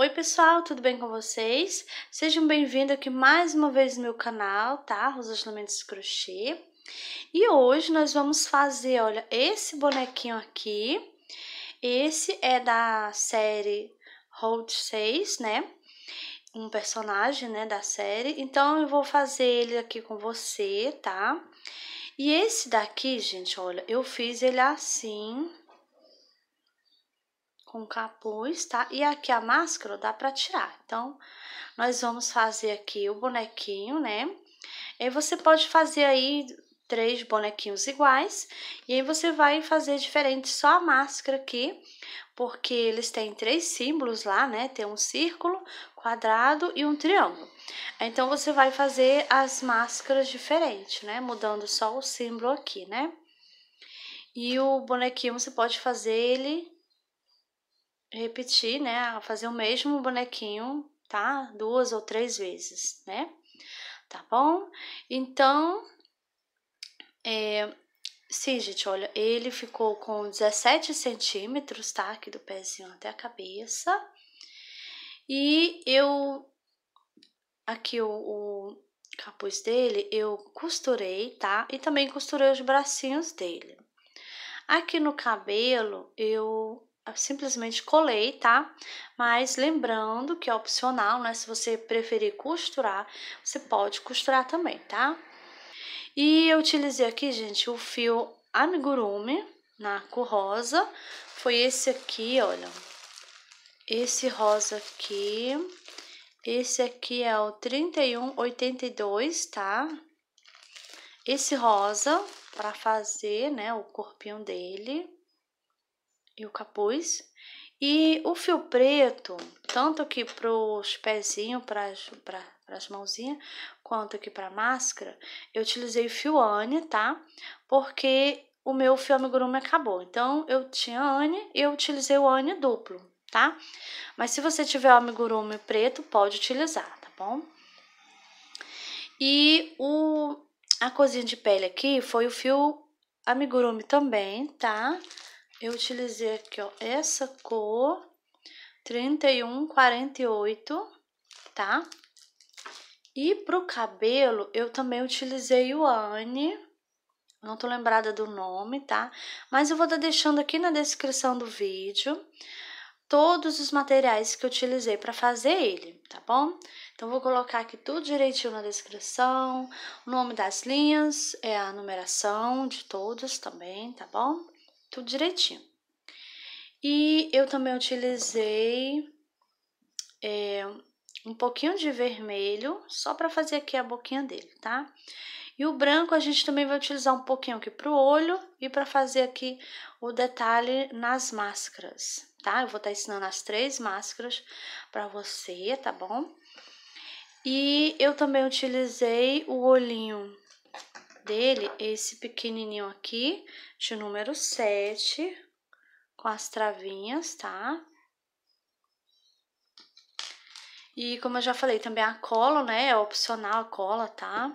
Oi pessoal, tudo bem com vocês? Sejam bem-vindos aqui mais uma vez no meu canal, tá? Rosas Lamentos Crochê. E hoje nós vamos fazer, olha, esse bonequinho aqui. Esse é da série Hold 6, né? Um personagem, né, da série. Então eu vou fazer ele aqui com você, tá? E esse daqui, gente, olha, eu fiz ele assim, com capuz, tá? E aqui a máscara dá para tirar. Então, nós vamos fazer aqui o bonequinho, né? E você pode fazer aí três bonequinhos iguais. E aí você vai fazer diferente só a máscara aqui, porque eles têm três símbolos lá, né? Tem um círculo, quadrado e um triângulo. Então, você vai fazer as máscaras diferentes, né? Mudando só o símbolo aqui, né? E o bonequinho você pode fazer ele repetir, né? Fazer o mesmo bonequinho, tá? Duas ou três vezes, né? Tá bom? Então, é, Sim, gente, olha, ele ficou com 17 centímetros, tá? Aqui do pezinho até a cabeça. E eu, aqui o, o, capuz dele, eu costurei, tá? E também costurei os bracinhos dele. Aqui no cabelo, eu simplesmente colei, tá? Mas lembrando que é opcional, né? Se você preferir costurar, você pode costurar também, tá? E eu utilizei aqui, gente, o fio amigurumi na cor rosa. Foi esse aqui, olha. Esse rosa aqui. Esse aqui é o 3182, tá? Esse rosa, para fazer, né, o corpinho dele e o capuz. E o fio preto, tanto aqui para os pezinhos, para as mãozinhas, quanto aqui para a máscara, eu utilizei fio Anne, tá? Porque o meu fio amigurumi acabou. Então, eu tinha Anne e eu utilizei o Anne duplo, tá? Mas se você tiver o amigurumi preto, pode utilizar, tá bom? E o, a cozinha de pele aqui foi o fio amigurumi também, tá? Tá? Eu utilizei aqui, ó, essa cor 3148, tá? E pro cabelo, eu também utilizei o Anne, não tô lembrada do nome, tá? Mas eu vou estar tá deixando aqui na descrição do vídeo todos os materiais que eu utilizei para fazer ele, tá bom? Então, vou colocar aqui tudo direitinho na descrição, o nome das linhas, é a numeração de todos também, tá bom? tudo direitinho. E eu também utilizei é, um pouquinho de vermelho, só para fazer aqui a boquinha dele, tá? E o branco a gente também vai utilizar um pouquinho aqui pro olho e para fazer aqui o detalhe nas máscaras, tá? Eu vou estar tá ensinando as três máscaras para você, tá bom? E eu também utilizei o olhinho dele esse pequenininho aqui, de número 7, com as travinhas, tá? E como eu já falei, também a cola, né? É opcional a cola, tá?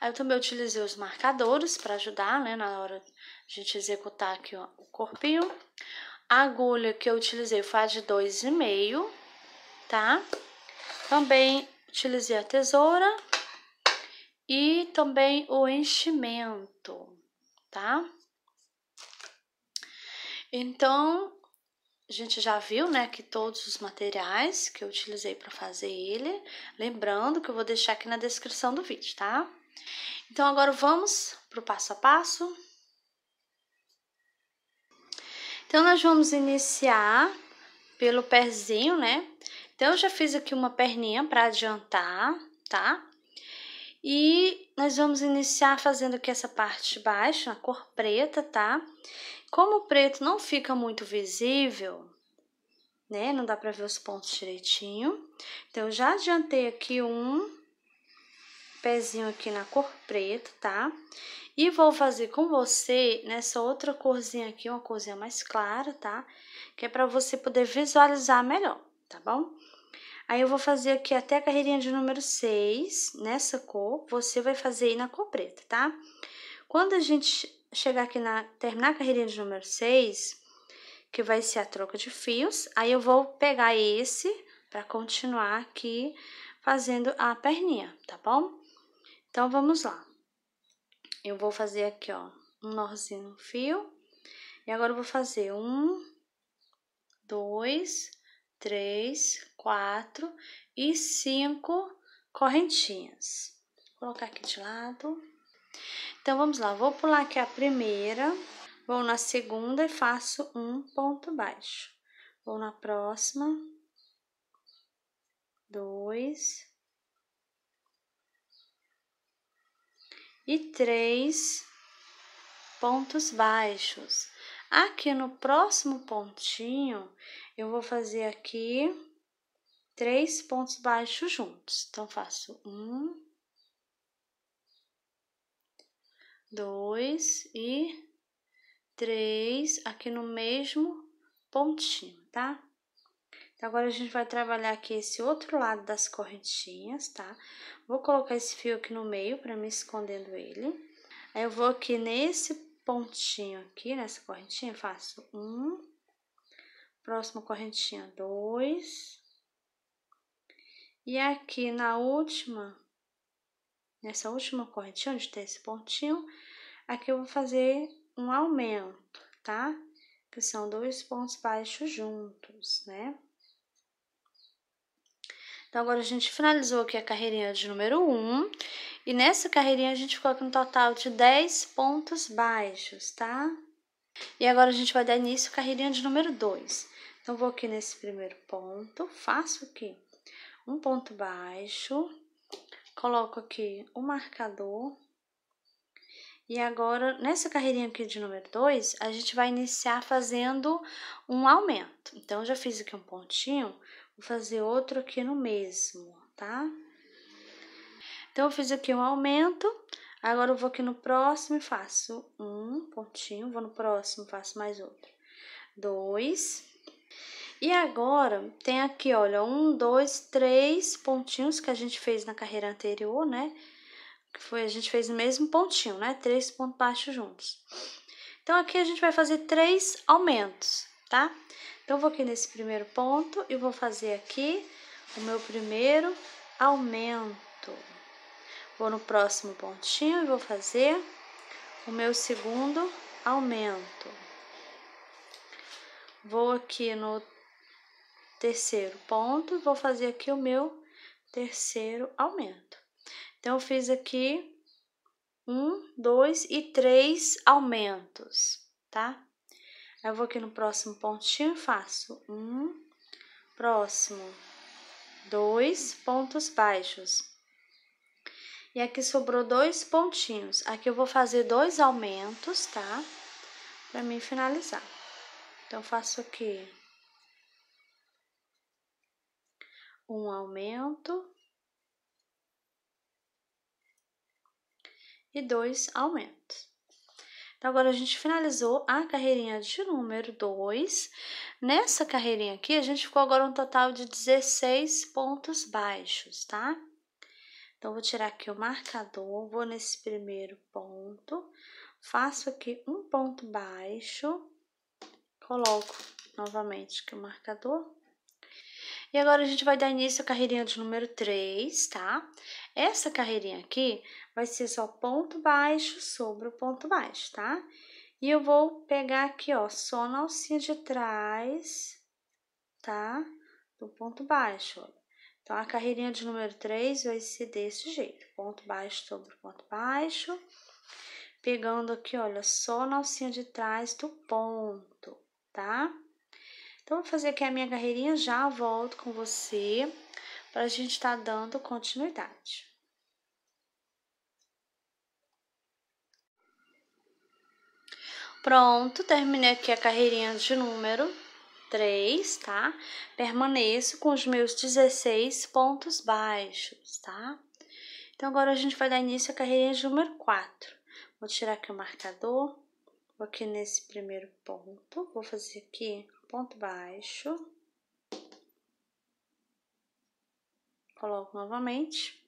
Aí eu também utilizei os marcadores para ajudar, né? Na hora de a gente executar aqui ó, o corpinho. A agulha que eu utilizei foi a de 2,5, tá? Também utilizei a tesoura e também o enchimento, tá? Então, a gente já viu, né, que todos os materiais que eu utilizei para fazer ele, lembrando que eu vou deixar aqui na descrição do vídeo, tá? Então, agora vamos para o passo a passo. Então, nós vamos iniciar pelo pezinho, né? Então, eu já fiz aqui uma perninha para adiantar, tá? E nós vamos iniciar fazendo aqui essa parte de baixo, na cor preta, tá? Como o preto não fica muito visível, né? Não dá pra ver os pontos direitinho. Então, eu já adiantei aqui um pezinho aqui na cor preta, tá? E vou fazer com você nessa outra corzinha aqui, uma corzinha mais clara, tá? Que é pra você poder visualizar melhor, tá bom? Aí eu vou fazer aqui até a carreirinha de número 6, nessa cor, você vai fazer aí na cor preta, tá? Quando a gente chegar aqui na, terminar a carreirinha de número 6, que vai ser a troca de fios, aí eu vou pegar esse para continuar aqui fazendo a perninha, tá bom? Então, vamos lá. Eu vou fazer aqui, ó, um nozinho no fio. E agora, eu vou fazer um, dois, três, quatro e cinco correntinhas. Vou colocar aqui de lado. Então, vamos lá, vou pular aqui a primeira, vou na segunda e faço um ponto baixo. Vou na próxima, dois, e três pontos baixos. Aqui no próximo pontinho, eu vou fazer aqui três pontos baixos juntos. Então, faço um, dois e três aqui no mesmo pontinho, tá? Então, agora a gente vai trabalhar aqui esse outro lado das correntinhas, tá? Vou colocar esse fio aqui no meio para me escondendo ele. Aí, eu vou aqui nesse pontinho aqui, nessa correntinha, faço um, próxima correntinha, dois, e aqui na última, nessa última correntinha, onde tem esse pontinho, aqui eu vou fazer um aumento, tá? Que são dois pontos baixos juntos, né? Então, agora a gente finalizou aqui a carreirinha de número 1. E nessa carreirinha a gente ficou com um total de 10 pontos baixos, tá? E agora a gente vai dar início à carreirinha de número 2. Então, vou aqui nesse primeiro ponto, faço aqui um ponto baixo, coloco aqui o marcador. E agora, nessa carreirinha aqui de número 2, a gente vai iniciar fazendo um aumento. Então, já fiz aqui um pontinho, vou fazer outro aqui no mesmo, tá? Então, eu fiz aqui um aumento, agora eu vou aqui no próximo e faço um pontinho, vou no próximo, faço mais outro. Dois, e agora, tem aqui, olha, um, dois, três pontinhos que a gente fez na carreira anterior, né? Que foi, a gente fez o mesmo pontinho, né? Três pontos baixos juntos. Então, aqui a gente vai fazer três aumentos, tá? Então, vou aqui nesse primeiro ponto e vou fazer aqui o meu primeiro aumento. Vou no próximo pontinho e vou fazer o meu segundo aumento. Vou aqui no terceiro ponto, vou fazer aqui o meu terceiro aumento. Então, eu fiz aqui um, dois e três aumentos, tá? eu vou aqui no próximo pontinho, faço um, próximo, dois pontos baixos. E aqui sobrou dois pontinhos. Aqui eu vou fazer dois aumentos, tá? Pra mim finalizar. Então, faço aqui um aumento e dois aumentos. Então, agora a gente finalizou a carreirinha de número 2. Nessa carreirinha aqui, a gente ficou agora um total de 16 pontos baixos, tá? Então, vou tirar aqui o marcador, vou nesse primeiro ponto, faço aqui um ponto baixo, coloco novamente aqui o marcador, e agora a gente vai dar início à carreirinha de número 3, tá? Essa carreirinha aqui vai ser só ponto baixo sobre o ponto baixo, tá? E eu vou pegar aqui, ó, só na alcinha de trás, tá? Do ponto baixo, Então, a carreirinha de número 3 vai ser desse jeito, ponto baixo sobre ponto baixo, pegando aqui, olha, só na alcinha de trás do ponto, tá? Então, vou fazer aqui a minha carreirinha, já volto com você para a gente estar tá dando continuidade. Pronto, terminei aqui a carreirinha de número 3, tá? Permaneço com os meus 16 pontos baixos, tá? Então, agora a gente vai dar início à carreirinha de número 4. Vou tirar aqui o marcador, vou aqui nesse primeiro ponto, vou fazer aqui ponto baixo, coloco novamente.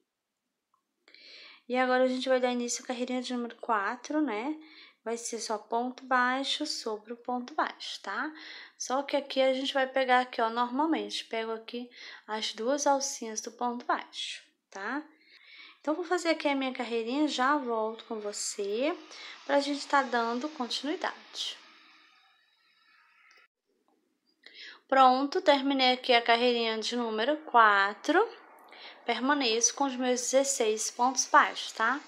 E agora a gente vai dar início à carreirinha de número 4, né? Vai ser só ponto baixo sobre o ponto baixo, tá? Só que aqui a gente vai pegar aqui, ó, normalmente, pego aqui as duas alcinhas do ponto baixo, tá? Então, vou fazer aqui a minha carreirinha, já volto com você, pra gente tá dando continuidade. Pronto, terminei aqui a carreirinha de número 4. Permaneço com os meus 16 pontos baixos, tá?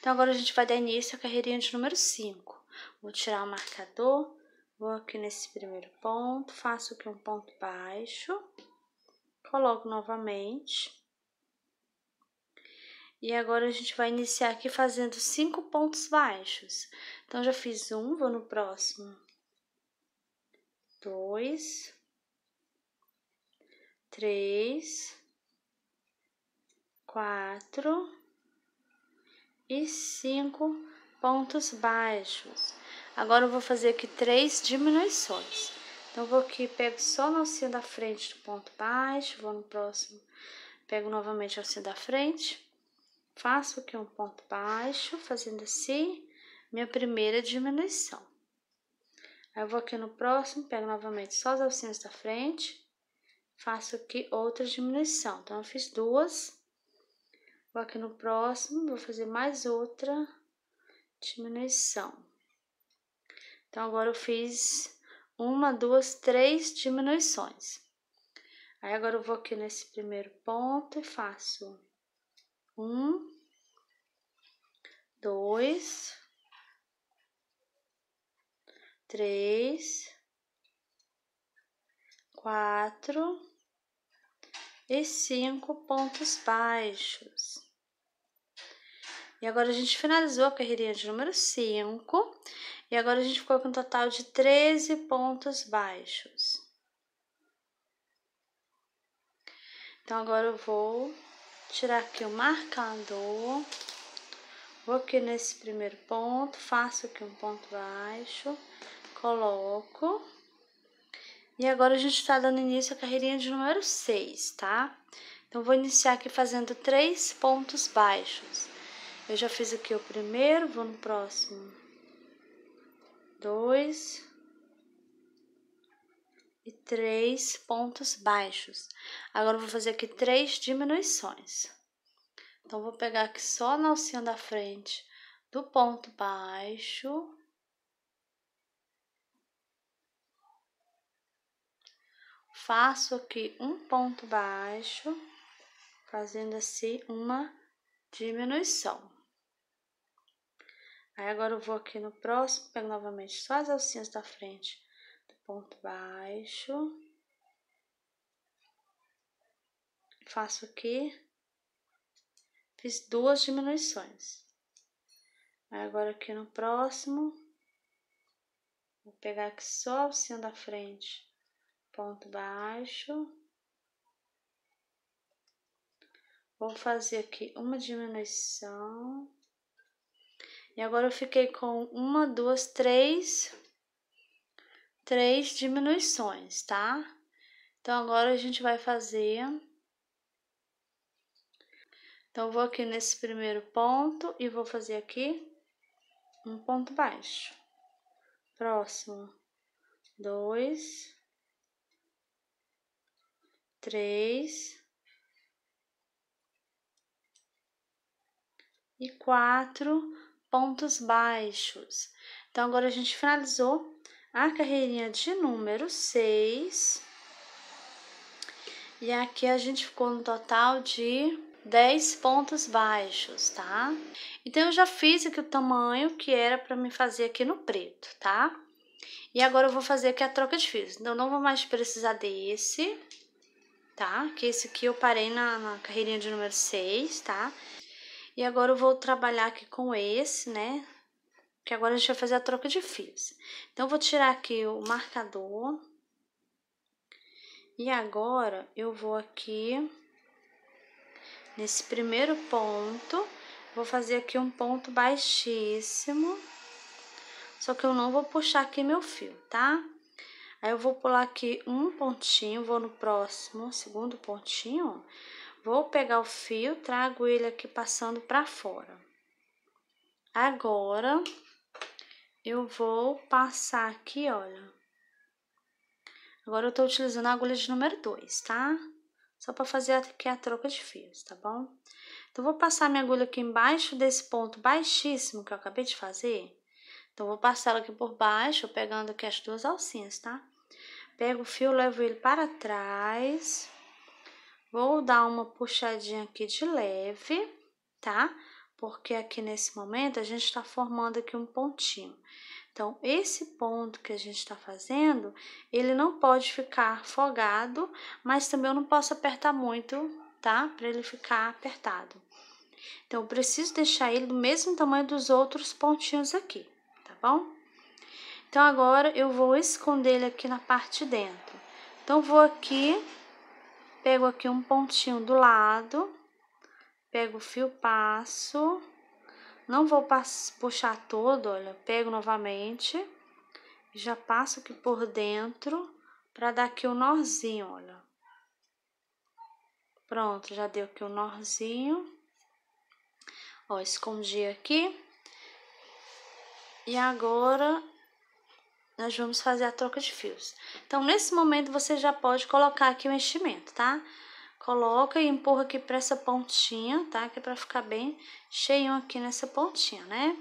Então, agora a gente vai dar início à carreirinha de número 5. Vou tirar o marcador, vou aqui nesse primeiro ponto, faço aqui um ponto baixo, coloco novamente. E agora a gente vai iniciar aqui fazendo cinco pontos baixos. Então, já fiz um, vou no próximo. Dois três, quatro e cinco pontos baixos. Agora eu vou fazer aqui três diminuições. Então, vou aqui, pego só no alcinho da frente do ponto baixo, vou no próximo, pego novamente o alcinho da frente, faço aqui um ponto baixo, fazendo assim, minha primeira diminuição. Aí, eu vou aqui no próximo, pego novamente só os alcinhos da frente, faço aqui outra diminuição. Então, eu fiz duas. Vou aqui no próximo, vou fazer mais outra diminuição. Então, agora eu fiz uma, duas, três diminuições. Aí, agora eu vou aqui nesse primeiro ponto e faço um, dois, três, quatro, e cinco pontos baixos. E agora a gente finalizou a carreirinha de número 5. E agora a gente ficou com um total de 13 pontos baixos. Então agora eu vou tirar aqui o marcador. Vou aqui nesse primeiro ponto, faço aqui um ponto baixo, coloco e agora a gente está dando início à carreirinha de número 6, tá? Então, vou iniciar aqui fazendo três pontos baixos. Eu já fiz aqui o primeiro, vou no próximo. Dois. E três pontos baixos. Agora, vou fazer aqui três diminuições. Então, vou pegar aqui só na alcinha da frente do ponto baixo faço aqui um ponto baixo, fazendo assim uma diminuição. Aí, agora eu vou aqui no próximo, pego novamente só as alcinhas da frente do ponto baixo. Faço aqui, fiz duas diminuições. Aí, agora aqui no próximo, vou pegar aqui só a alcinha da frente ponto baixo. Vou fazer aqui uma diminuição. E agora eu fiquei com uma, duas, três, três diminuições, tá? Então agora a gente vai fazer. Então vou aqui nesse primeiro ponto e vou fazer aqui um ponto baixo. Próximo, dois, três e quatro pontos baixos. Então, agora a gente finalizou a carreirinha de número seis E aqui a gente ficou no total de 10 pontos baixos, tá? Então, eu já fiz aqui o tamanho que era para me fazer aqui no preto, tá? E agora eu vou fazer aqui a troca de fios. Então, não vou mais precisar desse tá? Que esse aqui eu parei na, na carreirinha de número 6, tá? E agora eu vou trabalhar aqui com esse, né? Que agora a gente vai fazer a troca de fios. Então, eu vou tirar aqui o marcador. E agora, eu vou aqui nesse primeiro ponto, vou fazer aqui um ponto baixíssimo. Só que eu não vou puxar aqui meu fio, tá? Tá? Aí eu vou pular aqui um pontinho, vou no próximo, segundo pontinho, vou pegar o fio, trago ele aqui passando para fora. Agora, eu vou passar aqui, olha. Agora eu tô utilizando a agulha de número 2, tá? Só para fazer aqui a troca de fios, tá bom? Então, vou passar minha agulha aqui embaixo desse ponto baixíssimo que eu acabei de fazer. Então, vou passar ela aqui por baixo, pegando aqui as duas alcinhas, tá? Pego o fio, levo ele para trás. Vou dar uma puxadinha aqui de leve, tá? Porque aqui nesse momento a gente está formando aqui um pontinho. Então, esse ponto que a gente está fazendo, ele não pode ficar folgado, mas também eu não posso apertar muito, tá? Para ele ficar apertado. Então, eu preciso deixar ele do mesmo tamanho dos outros pontinhos aqui, tá bom? Então, agora eu vou esconder ele aqui na parte de dentro. Então, vou aqui, pego aqui um pontinho do lado, pego o fio passo, não vou puxar todo, olha, pego novamente, já passo aqui por dentro para dar aqui o um nozinho, olha. Pronto, já deu aqui o um nozinho. Ó, escondi aqui. E agora nós vamos fazer a troca de fios. Então, nesse momento, você já pode colocar aqui o enchimento, tá? Coloca e empurra aqui para essa pontinha, tá? Que é para ficar bem cheio aqui nessa pontinha, né?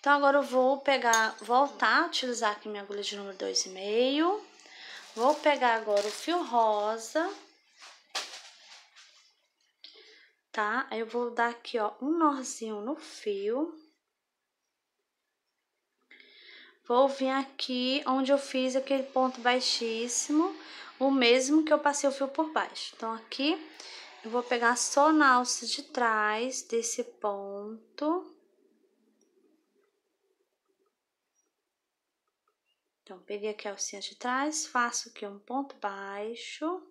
Então, agora eu vou pegar, voltar, utilizar aqui minha agulha de número 2,5. Vou pegar agora o fio rosa. Tá? Aí eu vou dar aqui, ó, um nozinho no fio. Vou vir aqui onde eu fiz aquele ponto baixíssimo, o mesmo que eu passei o fio por baixo. Então, aqui, eu vou pegar só na alça de trás desse ponto. Então, peguei aqui a alcinha de trás, faço aqui um ponto baixo.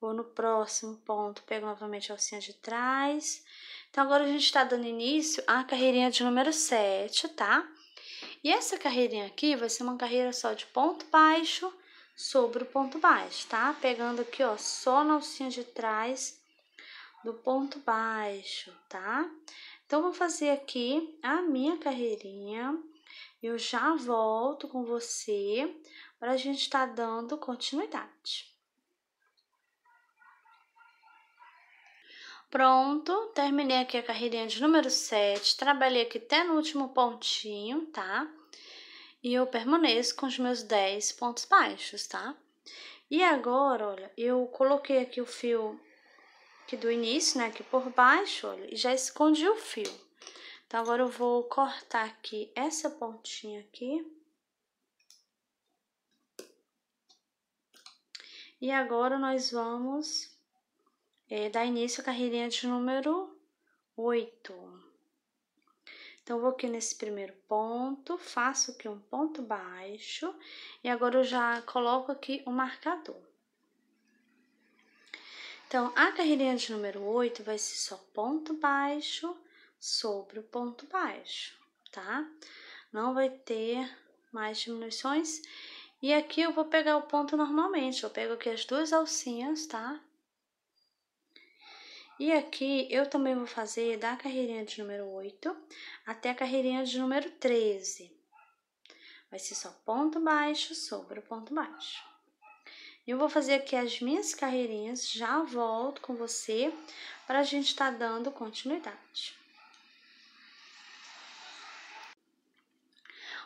Vou no próximo ponto, pego novamente a alcinha de trás então, agora a gente está dando início à carreirinha de número 7, tá? E essa carreirinha aqui vai ser uma carreira só de ponto baixo sobre o ponto baixo, tá? Pegando aqui, ó, só na alcinha de trás do ponto baixo, tá? Então, vou fazer aqui a minha carreirinha. Eu já volto com você para a gente estar tá dando continuidade. Pronto, terminei aqui a carreirinha de número 7, trabalhei aqui até no último pontinho, tá? E eu permaneço com os meus 10 pontos baixos, tá? E agora, olha, eu coloquei aqui o fio aqui do início, né, aqui por baixo, olha, e já escondi o fio. Então, agora eu vou cortar aqui essa pontinha aqui. E agora nós vamos é, dá início à carreirinha de número 8. Então, vou aqui nesse primeiro ponto, faço aqui um ponto baixo e agora eu já coloco aqui o marcador. Então, a carreirinha de número 8 vai ser só ponto baixo sobre o ponto baixo, tá? Não vai ter mais diminuições. E aqui eu vou pegar o ponto normalmente, eu pego aqui as duas alcinhas, tá? E aqui eu também vou fazer da carreirinha de número 8 até a carreirinha de número 13. Vai ser só ponto baixo sobre o ponto baixo. Eu vou fazer aqui as minhas carreirinhas, já volto com você para a gente estar tá dando continuidade.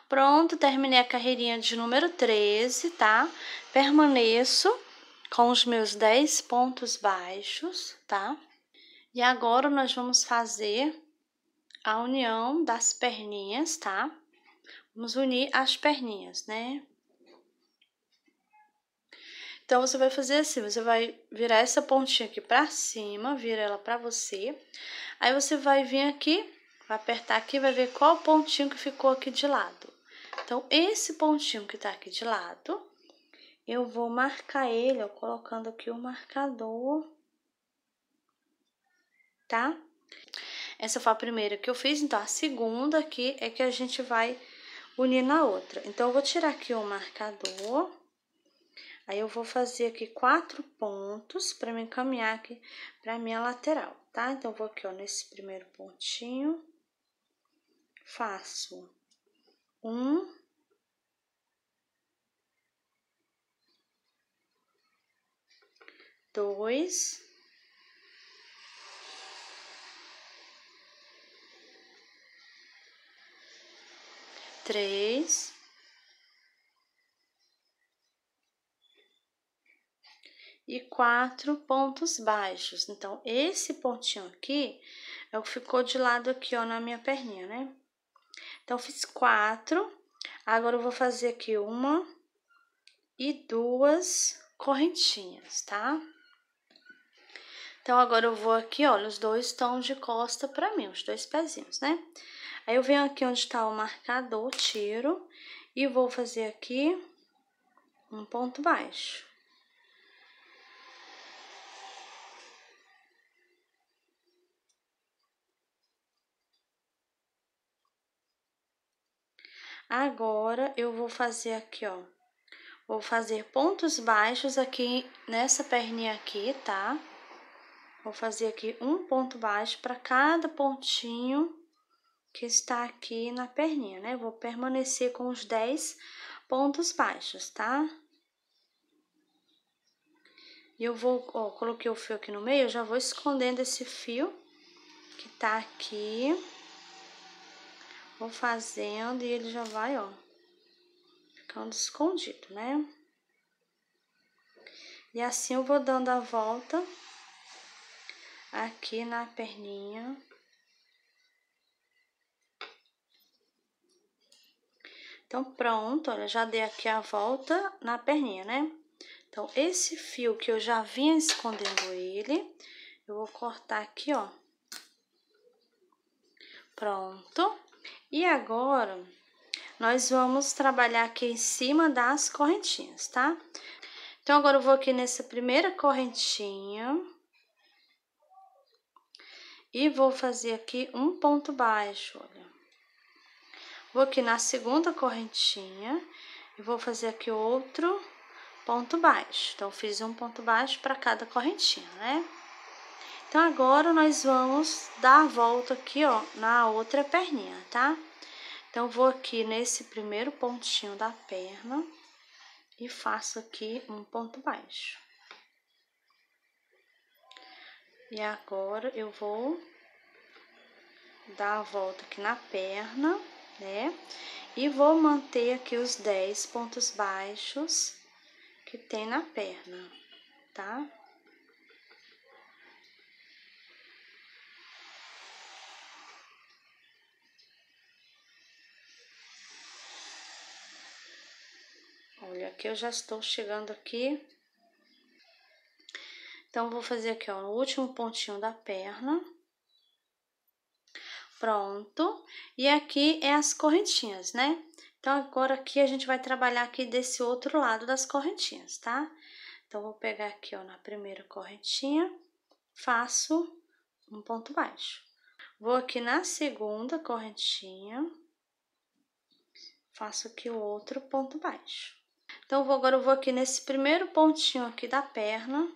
Pronto, terminei a carreirinha de número 13, tá? Permaneço com os meus 10 pontos baixos, tá? E agora nós vamos fazer a união das perninhas, tá? Vamos unir as perninhas, né? Então, você vai fazer assim, você vai virar essa pontinha aqui pra cima, vira ela pra você. Aí, você vai vir aqui, vai apertar aqui, vai ver qual pontinho que ficou aqui de lado. Então, esse pontinho que tá aqui de lado, eu vou marcar ele, ó, colocando aqui o marcador tá? Essa foi a primeira que eu fiz, então a segunda aqui é que a gente vai unir na outra. Então, eu vou tirar aqui o marcador, aí eu vou fazer aqui quatro pontos para me encaminhar aqui para minha lateral, tá? Então, eu vou aqui, ó, nesse primeiro pontinho, faço um... Dois, três. E quatro pontos baixos. Então, esse pontinho aqui é o que ficou de lado aqui, ó, na minha perninha, né? Então, fiz quatro. Agora, eu vou fazer aqui uma e duas correntinhas, tá? Então, agora eu vou aqui, olha, os dois estão de costa pra mim, os dois pezinhos, né? Aí, eu venho aqui onde está o marcador, tiro, e vou fazer aqui um ponto baixo. Agora, eu vou fazer aqui, ó, vou fazer pontos baixos aqui nessa perninha aqui, tá? Vou fazer aqui um ponto baixo para cada pontinho que está aqui na perninha, né? Eu vou permanecer com os 10 pontos baixos, tá? E eu vou, ó, coloquei o fio aqui no meio, já vou escondendo esse fio que tá aqui. Vou fazendo e ele já vai, ó, ficando escondido, né? E assim eu vou dando a volta aqui na perninha. Então, pronto, olha, já dei aqui a volta na perninha, né? Então, esse fio que eu já vinha escondendo ele, eu vou cortar aqui, ó. Pronto. E agora, nós vamos trabalhar aqui em cima das correntinhas, tá? Então, agora eu vou aqui nessa primeira correntinha. E vou fazer aqui um ponto baixo, olha. Vou aqui na segunda correntinha e vou fazer aqui outro ponto baixo. Então, fiz um ponto baixo para cada correntinha, né? Então, agora nós vamos dar a volta aqui, ó, na outra perninha, tá? Então, vou aqui nesse primeiro pontinho da perna e faço aqui um ponto baixo. E agora, eu vou dar a volta aqui na perna né? E vou manter aqui os 10 pontos baixos que tem na perna, tá? Olha, aqui eu já estou chegando aqui. Então, vou fazer aqui, ó, o último pontinho da perna. Pronto. E aqui é as correntinhas, né? Então, agora aqui a gente vai trabalhar aqui desse outro lado das correntinhas, tá? Então, vou pegar aqui, ó, na primeira correntinha, faço um ponto baixo. Vou aqui na segunda correntinha, faço aqui o outro ponto baixo. Então, vou, agora eu vou aqui nesse primeiro pontinho aqui da perna,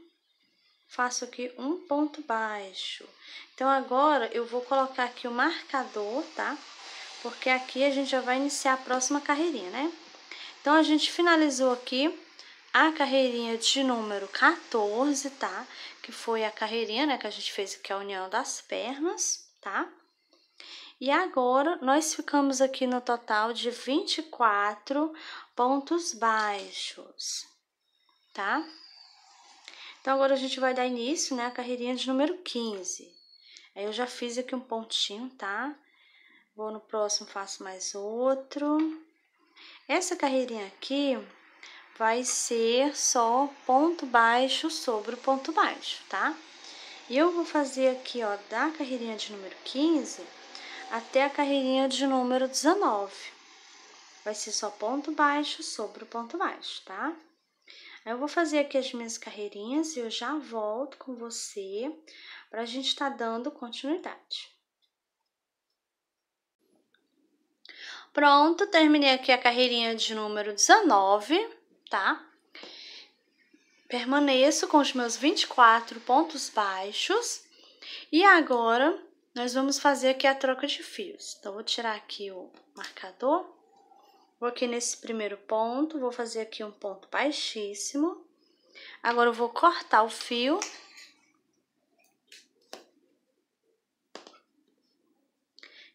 faço aqui um ponto baixo. Então, agora eu vou colocar aqui o marcador, tá? Porque aqui a gente já vai iniciar a próxima carreirinha, né? Então, a gente finalizou aqui a carreirinha de número 14, tá? Que foi a carreirinha, né, que a gente fez aqui é a união das pernas, tá? E agora, nós ficamos aqui no total de 24 pontos baixos, tá? Tá? Então, agora a gente vai dar início, né, a carreirinha de número 15. Aí, eu já fiz aqui um pontinho, tá? Vou no próximo, faço mais outro. Essa carreirinha aqui vai ser só ponto baixo sobre o ponto baixo, tá? E eu vou fazer aqui, ó, da carreirinha de número 15 até a carreirinha de número 19. Vai ser só ponto baixo sobre o ponto baixo, tá? eu vou fazer aqui as minhas carreirinhas e eu já volto com você para a gente estar tá dando continuidade. Pronto, terminei aqui a carreirinha de número 19, tá? Permaneço com os meus 24 pontos baixos. E agora, nós vamos fazer aqui a troca de fios. Então, vou tirar aqui o marcador Vou aqui nesse primeiro ponto, vou fazer aqui um ponto baixíssimo. Agora eu vou cortar o fio.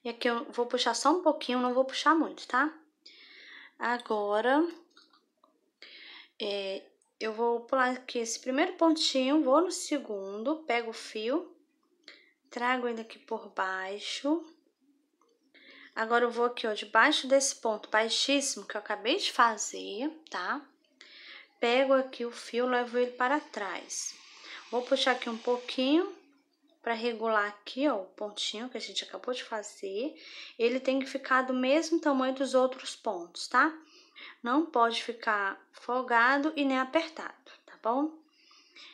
E aqui eu vou puxar só um pouquinho, não vou puxar muito, tá? Agora, é, eu vou pular aqui esse primeiro pontinho, vou no segundo, pego o fio, trago ele aqui por baixo. Agora, eu vou aqui, ó, debaixo desse ponto baixíssimo que eu acabei de fazer, tá? Pego aqui o fio, levo ele para trás. Vou puxar aqui um pouquinho para regular aqui, ó, o pontinho que a gente acabou de fazer. Ele tem que ficar do mesmo tamanho dos outros pontos, tá? Não pode ficar folgado e nem apertado, tá bom?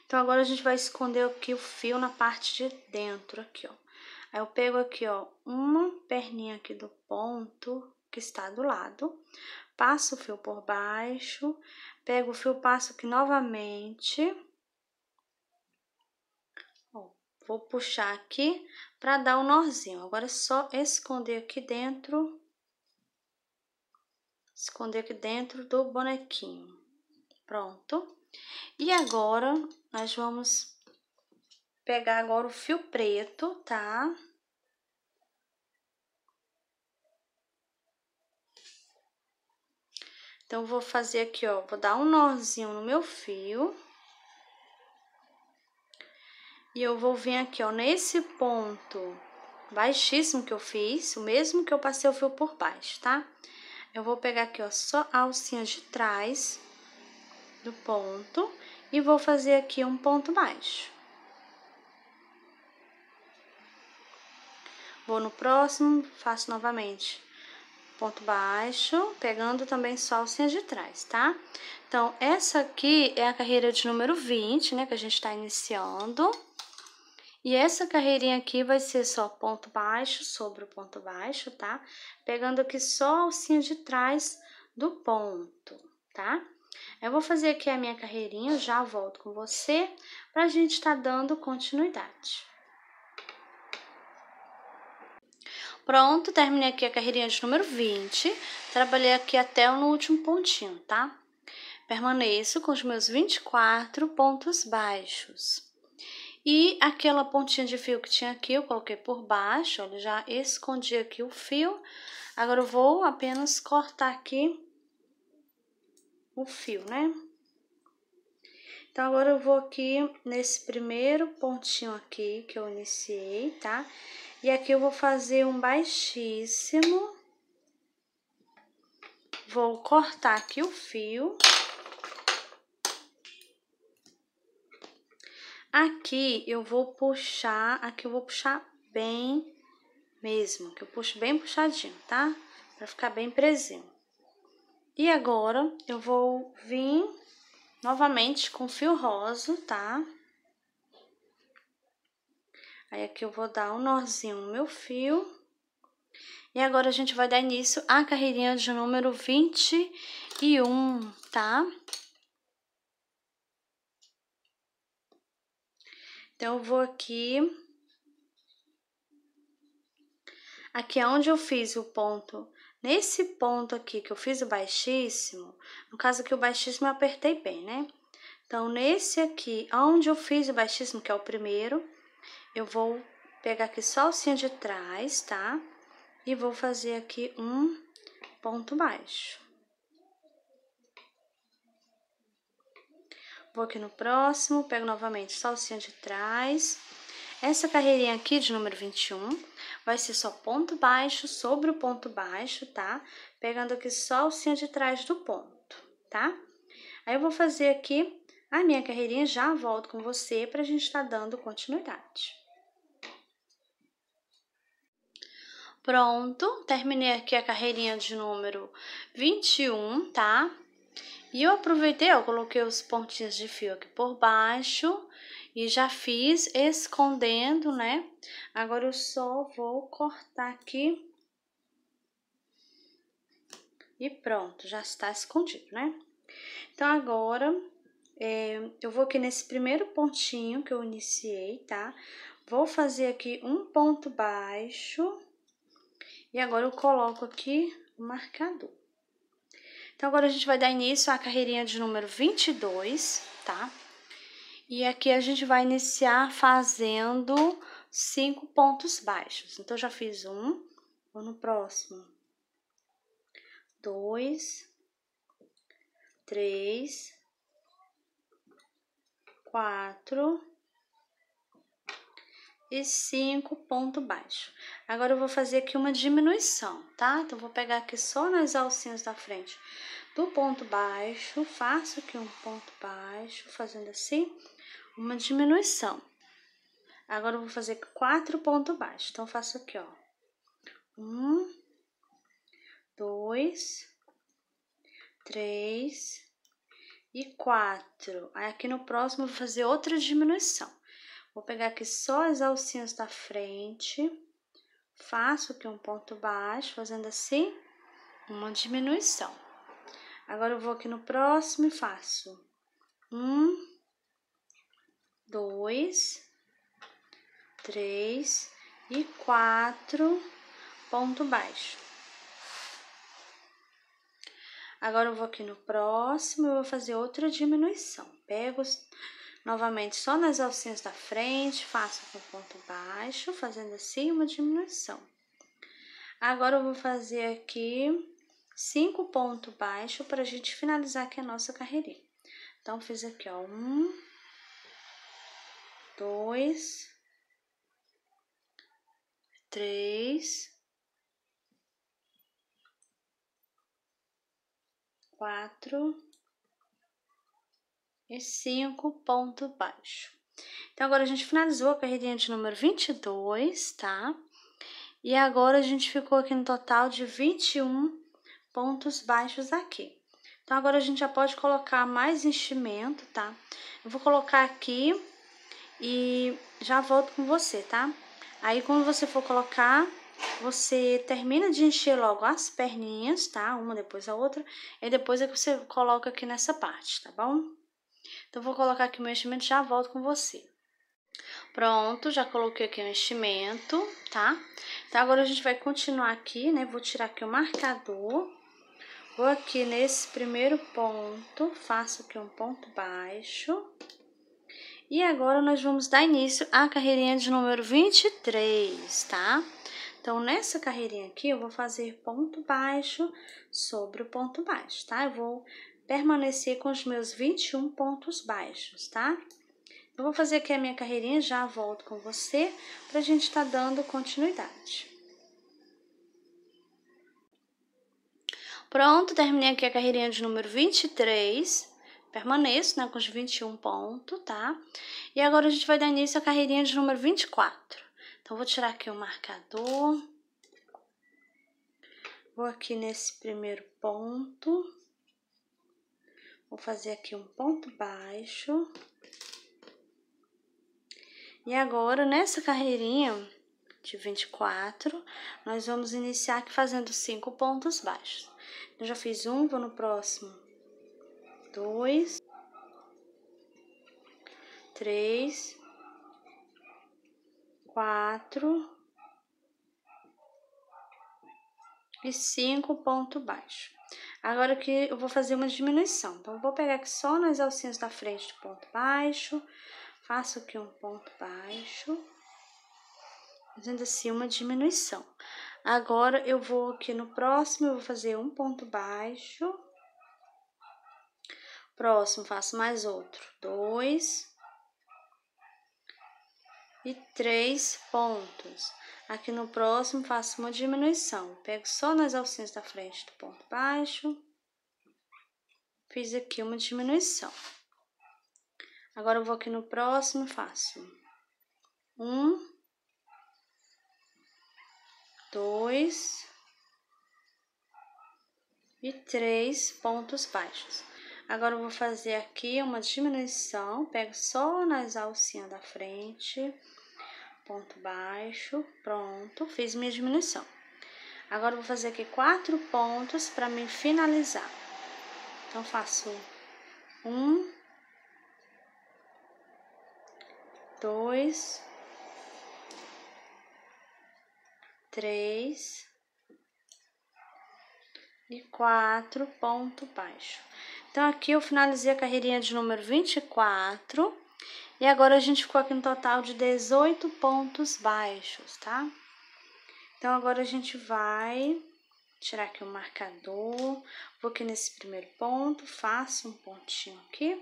Então, agora a gente vai esconder aqui o fio na parte de dentro aqui, ó. Aí eu pego aqui, ó, uma perninha aqui do ponto que está do lado, passo o fio por baixo, pego o fio, passo aqui novamente, ó, vou puxar aqui para dar o um nozinho. Agora é só esconder aqui dentro, esconder aqui dentro do bonequinho. Pronto. E agora, nós vamos pegar agora o fio preto, tá? Então, vou fazer aqui, ó, vou dar um nozinho no meu fio. E eu vou vir aqui, ó, nesse ponto baixíssimo que eu fiz, o mesmo que eu passei o fio por baixo, tá? Eu vou pegar aqui, ó, só a alcinha de trás do ponto e vou fazer aqui um ponto baixo. Vou no próximo, faço novamente. Ponto baixo, pegando também só cinto de trás, tá? Então, essa aqui é a carreira de número 20, né, que a gente tá iniciando. E essa carreirinha aqui vai ser só ponto baixo sobre o ponto baixo, tá? Pegando aqui só o cinto de trás do ponto, tá? Eu vou fazer aqui a minha carreirinha, já volto com você, pra gente tá dando continuidade. Pronto, terminei aqui a carreirinha de número 20. Trabalhei aqui até no último pontinho, tá? Permaneço com os meus 24 pontos baixos. E aquela pontinha de fio que tinha aqui, eu coloquei por baixo, olha, já escondi aqui o fio. Agora, eu vou apenas cortar aqui o fio, né? Então, agora eu vou aqui nesse primeiro pontinho aqui que eu iniciei, tá? E aqui eu vou fazer um baixíssimo. Vou cortar aqui o fio. Aqui eu vou puxar, aqui eu vou puxar bem mesmo, que eu puxo bem puxadinho, tá? Pra ficar bem presinho. E agora, eu vou vir novamente com fio rosa, tá? Tá? Aí aqui eu vou dar um nozinho no meu fio. E agora a gente vai dar início à carreirinha de número 21, tá? Então eu vou aqui aqui é onde eu fiz o ponto, nesse ponto aqui que eu fiz o baixíssimo, no caso aqui o baixíssimo eu apertei bem, né? Então, nesse aqui, onde eu fiz o baixíssimo, que é o primeiro, eu vou pegar aqui só o cinho de trás, tá? E vou fazer aqui um ponto baixo. Vou aqui no próximo, pego novamente só o cinho de trás. Essa carreirinha aqui de número 21 vai ser só ponto baixo sobre o ponto baixo, tá? Pegando aqui só o cinho de trás do ponto, tá? Aí eu vou fazer aqui a minha carreirinha, já volto com você para a gente estar tá dando continuidade. Pronto, terminei aqui a carreirinha de número 21, tá? E eu aproveitei, eu coloquei os pontinhos de fio aqui por baixo e já fiz escondendo, né? Agora eu só vou cortar aqui. E pronto, já está escondido, né? Então, agora, é, eu vou aqui nesse primeiro pontinho que eu iniciei, tá? Vou fazer aqui um ponto baixo e agora eu coloco aqui o marcador. Então, agora a gente vai dar início à carreirinha de número 22, tá? E aqui a gente vai iniciar fazendo cinco pontos baixos. Então, já fiz um, vou no próximo. Dois, três, quatro e cinco ponto baixo. Agora eu vou fazer aqui uma diminuição, tá? Então vou pegar aqui só nas alcinhas da frente do ponto baixo, faço aqui um ponto baixo, fazendo assim, uma diminuição. Agora eu vou fazer quatro pontos baixos, então faço aqui, ó. Um, dois, três, e 4. Aí aqui no próximo vou fazer outra diminuição. Vou pegar aqui só as alcinhas da frente, faço aqui um ponto baixo, fazendo assim, uma diminuição. Agora eu vou aqui no próximo e faço um, dois, três e quatro ponto baixo. Agora eu vou aqui no próximo, eu vou fazer outra diminuição. Pego novamente só nas alcinhas da frente, faço com ponto baixo, fazendo assim uma diminuição. Agora eu vou fazer aqui cinco pontos baixos para a gente finalizar aqui a nossa carreirinha. Então, fiz aqui, ó, um, dois, três, quatro e cinco ponto baixo. Então, agora a gente finalizou a carreirinha de número 22, tá? E agora a gente ficou aqui no total de 21 pontos baixos aqui. Então, agora a gente já pode colocar mais enchimento, tá? Eu vou colocar aqui e já volto com você, tá? Aí, quando você for colocar, você termina de encher logo as perninhas, tá? Uma depois a outra, e depois é que você coloca aqui nessa parte, tá bom? Então, vou colocar aqui o meu enchimento já volto com você. Pronto, já coloquei aqui o enchimento, tá? Então, agora a gente vai continuar aqui, né? Vou tirar aqui o marcador. Vou aqui nesse primeiro ponto, faço aqui um ponto baixo. E agora, nós vamos dar início à carreirinha de número 23, tá? Tá? Então, nessa carreirinha aqui, eu vou fazer ponto baixo sobre o ponto baixo, tá? Eu vou permanecer com os meus 21 pontos baixos, tá? Eu vou fazer aqui a minha carreirinha, já volto com você, pra gente estar tá dando continuidade. Pronto, terminei aqui a carreirinha de número 23, permaneço, né, com os 21 pontos, tá? E agora a gente vai dar início à carreirinha de número 24. Então, vou tirar aqui o marcador. Vou aqui nesse primeiro ponto. Vou fazer aqui um ponto baixo. E agora, nessa carreirinha de 24, nós vamos iniciar aqui fazendo cinco pontos baixos. Eu já fiz um, vou no próximo. Dois. Três quatro e cinco ponto baixo. Agora que eu vou fazer uma diminuição, então vou pegar aqui só nas alcinhas da frente do ponto baixo, faço aqui um ponto baixo, fazendo assim uma diminuição. Agora eu vou aqui no próximo, eu vou fazer um ponto baixo, próximo faço mais outro, dois, e três pontos. Aqui no próximo, faço uma diminuição. Pego só nas alcinhas da frente do ponto baixo. Fiz aqui uma diminuição. Agora, eu vou aqui no próximo e faço um, dois e três pontos baixos. Agora eu vou fazer aqui uma diminuição, pego só nas alcinhas da frente, ponto baixo, pronto, fiz minha diminuição. Agora eu vou fazer aqui quatro pontos para me finalizar. Então faço um, dois, três e quatro ponto baixo. Então, aqui eu finalizei a carreirinha de número 24. E agora a gente ficou aqui no total de 18 pontos baixos, tá? Então, agora a gente vai tirar aqui o marcador. Vou aqui nesse primeiro ponto, faço um pontinho aqui.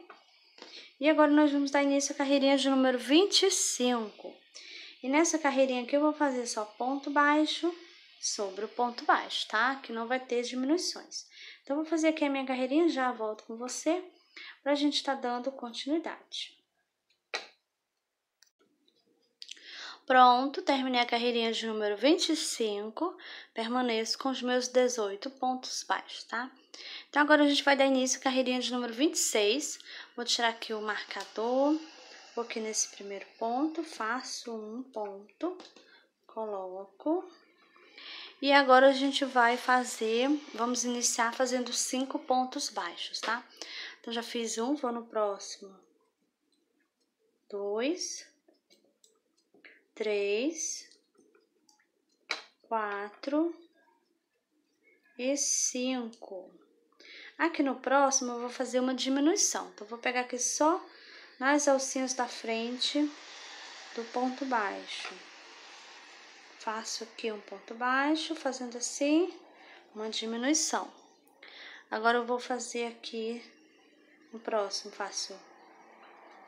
E agora nós vamos dar início à carreirinha de número 25. E nessa carreirinha aqui eu vou fazer só ponto baixo sobre o ponto baixo, tá? Que não vai ter diminuições. Então, vou fazer aqui a minha carreirinha, já volto com você, para a gente estar tá dando continuidade. Pronto, terminei a carreirinha de número 25, permaneço com os meus 18 pontos baixos, tá? Então, agora a gente vai dar início à carreirinha de número 26. Vou tirar aqui o marcador, vou aqui nesse primeiro ponto, faço um ponto, coloco e agora a gente vai fazer, vamos iniciar fazendo cinco pontos baixos, tá? Então, já fiz um, vou no próximo. Dois, três, quatro e cinco. Aqui no próximo, eu vou fazer uma diminuição. Então, vou pegar aqui só nas alcinhas da frente do ponto baixo faço aqui um ponto baixo, fazendo assim, uma diminuição. Agora, eu vou fazer aqui no próximo, faço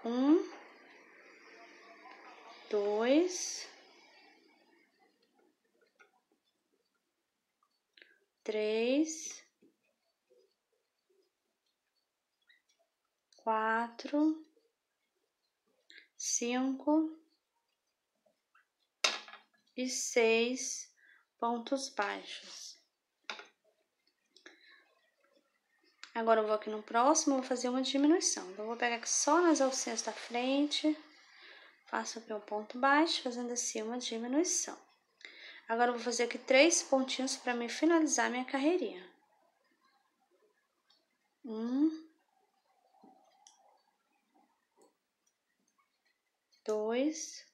um, dois, três, quatro, cinco e seis pontos baixos. Agora eu vou aqui no próximo, vou fazer uma diminuição. Então, eu vou pegar aqui só nas alcinhas da frente, faço aqui um ponto baixo, fazendo assim uma diminuição. Agora eu vou fazer aqui três pontinhos para me finalizar minha carreirinha. Um, dois,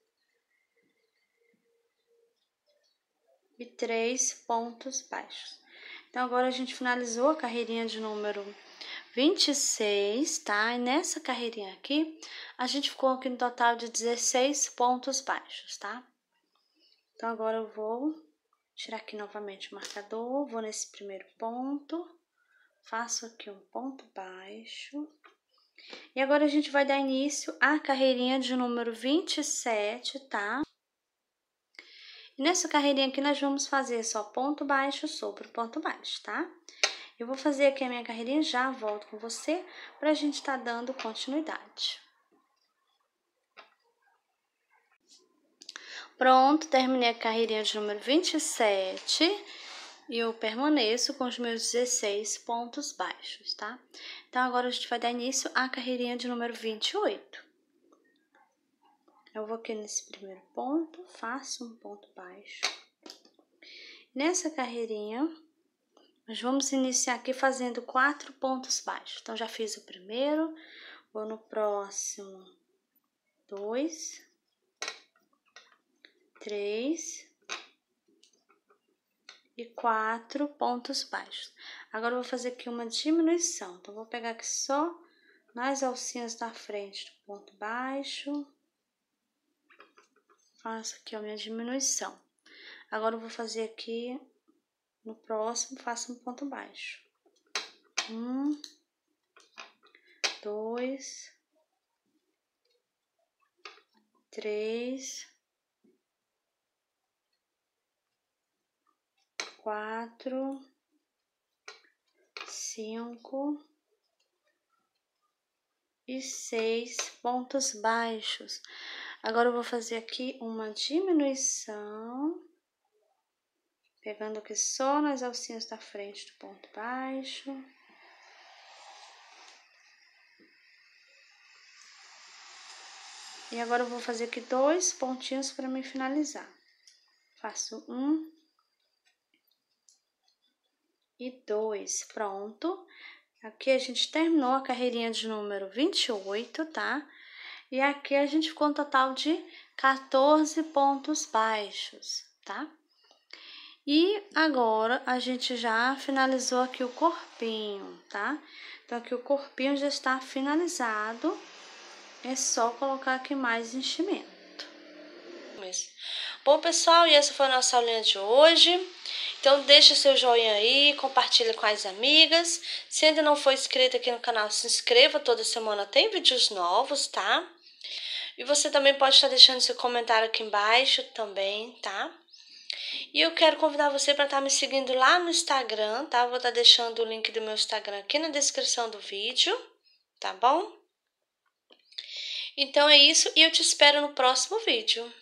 e três pontos baixos. Então, agora a gente finalizou a carreirinha de número 26, tá? E nessa carreirinha aqui, a gente ficou aqui no total de 16 pontos baixos, tá? Então, agora eu vou tirar aqui novamente o marcador, vou nesse primeiro ponto, faço aqui um ponto baixo. E agora a gente vai dar início à carreirinha de número 27, tá? E nessa carreirinha aqui, nós vamos fazer só ponto baixo, sopro, ponto baixo, tá? Eu vou fazer aqui a minha carreirinha, já volto com você, pra gente tá dando continuidade. Pronto, terminei a carreirinha de número 27 e eu permaneço com os meus 16 pontos baixos, tá? Então, agora a gente vai dar início à carreirinha de número 28. Eu vou aqui nesse primeiro ponto, faço um ponto baixo. Nessa carreirinha, nós vamos iniciar aqui fazendo quatro pontos baixos. Então, já fiz o primeiro, vou no próximo, dois, três e quatro pontos baixos. Agora, vou fazer aqui uma diminuição. Então, vou pegar aqui só nas alcinhas da frente do ponto baixo faço aqui a minha diminuição. Agora eu vou fazer aqui no próximo, faço um ponto baixo. Um, dois, três, quatro, cinco e seis pontos baixos. Agora eu vou fazer aqui uma diminuição, pegando aqui só nas alcinhas da frente do ponto baixo. E agora eu vou fazer aqui dois pontinhos para me finalizar. Faço um e dois, pronto. Aqui a gente terminou a carreirinha de número 28, tá? Tá? E aqui a gente ficou um total de 14 pontos baixos, tá? E agora a gente já finalizou aqui o corpinho, tá? Então aqui o corpinho já está finalizado. É só colocar aqui mais enchimento. Bom, pessoal, e essa foi a nossa aulinha de hoje. Então, deixa seu joinha aí, compartilha com as amigas. Se ainda não for inscrito aqui no canal, se inscreva. Toda semana tem vídeos novos, tá? E você também pode estar deixando seu comentário aqui embaixo também, tá? E eu quero convidar você para estar tá me seguindo lá no Instagram, tá? Vou estar tá deixando o link do meu Instagram aqui na descrição do vídeo, tá bom? Então é isso e eu te espero no próximo vídeo.